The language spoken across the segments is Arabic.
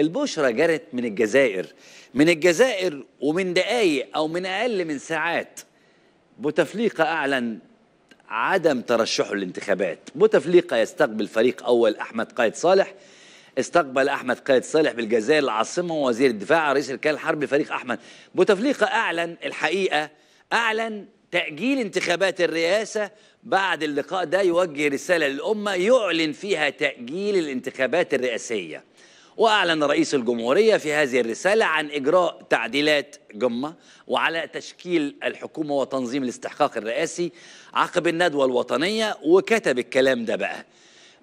البشرة جرت من الجزائر من الجزائر ومن دقايق أو من أقل من ساعات بوتفليقة أعلن عدم ترشحه للانتخابات بوتفليقة يستقبل فريق أول أحمد قائد صالح استقبل احمد قائد صالح بالجزائر العاصمه ووزير الدفاع رئيس الكيان الحربي فريق احمد بوتفليقه اعلن الحقيقه اعلن تاجيل انتخابات الرئاسه بعد اللقاء ده يوجه رساله للامه يعلن فيها تاجيل الانتخابات الرئاسيه وأعلن رئيس الجمهورية في هذه الرسالة عن إجراء تعديلات جمة وعلى تشكيل الحكومة وتنظيم الاستحقاق الرئاسي عقب الندوة الوطنية وكتب الكلام ده بقى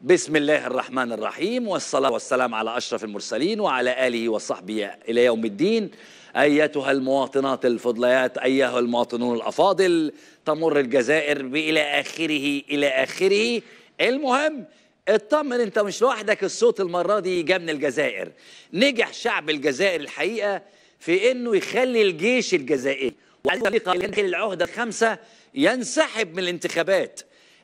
بسم الله الرحمن الرحيم والصلاة والسلام على أشرف المرسلين وعلى آله وصحبه إلى يوم الدين أيتها المواطنات الفضليات أيها المواطنون الأفاضل تمر الجزائر بإلى آخره إلى آخره المهم اطمن انت مش لوحدك الصوت المره دي جه من الجزائر نجح شعب الجزائر الحقيقه في انه يخلي الجيش الجزائري وعلى طريقه العهده الخامسه ينسحب من الانتخابات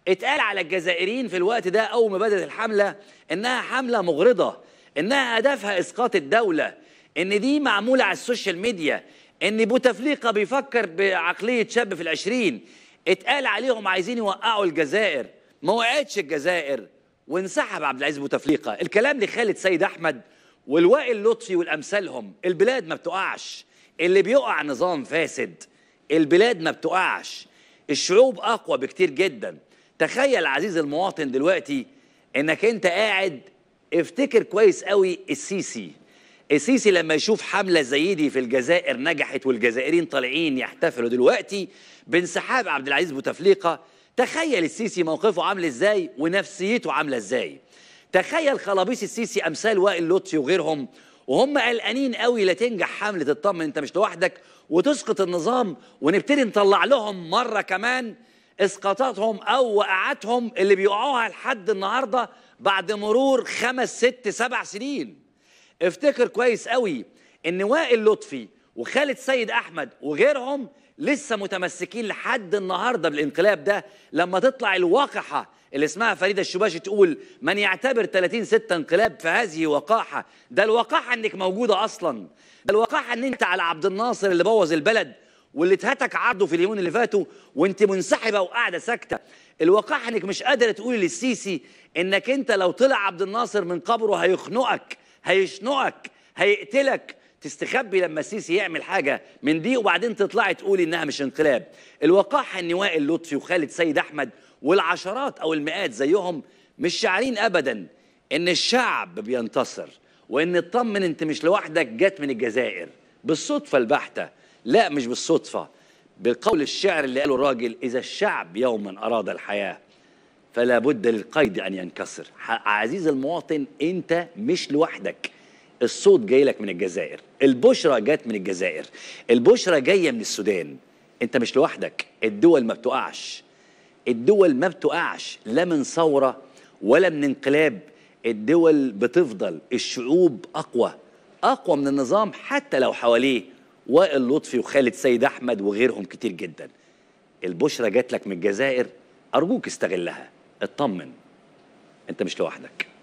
اتقال على الجزائريين في الوقت ده اول ما بدات الحمله انها حمله مغرضه انها هدفها اسقاط الدوله ان دي معموله على السوشيال ميديا ان بوتفليقه بيفكر بعقليه شاب في العشرين اتقال عليهم عايزين يوقعوا الجزائر ما وقعتش الجزائر وانسحب عبد العزيز بوتفليقه الكلام لخالد سيد احمد والوائل لطفي والامثالهم البلاد ما بتقعش اللي بيقع نظام فاسد البلاد ما بتقعش الشعوب اقوى بكتير جدا تخيل عزيز المواطن دلوقتي انك انت قاعد افتكر كويس قوي السيسي السيسي لما يشوف حمله زي دي في الجزائر نجحت والجزائريين طالعين يحتفلوا دلوقتي بانسحاب عبد العزيز بوتفليقه تخيل السيسي موقفه عامل ازاي ونفسيته عامله ازاي تخيل خلابيس السيسي امثال وائل لطفي وغيرهم وهم قلقانين قوي لا تنجح حمله تطمن انت مش لوحدك وتسقط النظام ونبتدي نطلع لهم مره كمان اسقاطاتهم او وقعاتهم اللي بيقعوها لحد النهارده بعد مرور خمس ست سبع سنين افتكر كويس قوي ان وائل لطفي وخالد سيد احمد وغيرهم لسه متمسكين لحد النهارده بالانقلاب ده لما تطلع الوقحه اللي اسمها فريده الشباشي تقول من يعتبر 30 6 انقلاب فهذه وقاحه ده الوقاحه انك موجوده اصلا ده الوقاحه ان انت على عبد الناصر اللي بوظ البلد واللي اتهتك عرضه في اليومين اللي فاتوا وانت منسحبه وقاعده ساكته الوقاحه انك مش قادره تقولي للسيسي انك انت لو طلع عبد الناصر من قبره هيخنقك هيشنقك هيقتلك تستخبي لما السيسي يعمل حاجه من دي وبعدين تطلعي تقولي انها مش انقلاب الوقاحه ان وائل لطفي وخالد سيد احمد والعشرات او المئات زيهم مش شاعرين ابدا ان الشعب بينتصر وان اطمن انت مش لوحدك جت من الجزائر بالصدفه البحته لا مش بالصدفه بقول الشعر اللي قاله الراجل اذا الشعب يوما اراد الحياه فلا بد للقيد ان ينكسر عزيز المواطن انت مش لوحدك الصوت جاي لك من الجزائر البشرة جات من الجزائر البشرة جاية من السودان انت مش لوحدك الدول ما بتقعش الدول ما بتقعش لا من ثورة ولا من انقلاب الدول بتفضل الشعوب أقوى أقوى من النظام حتى لو حواليه وائل لطفي وخالد سيد أحمد وغيرهم كتير جدا البشرة جات لك من الجزائر أرجوك استغلها اطمن انت مش لوحدك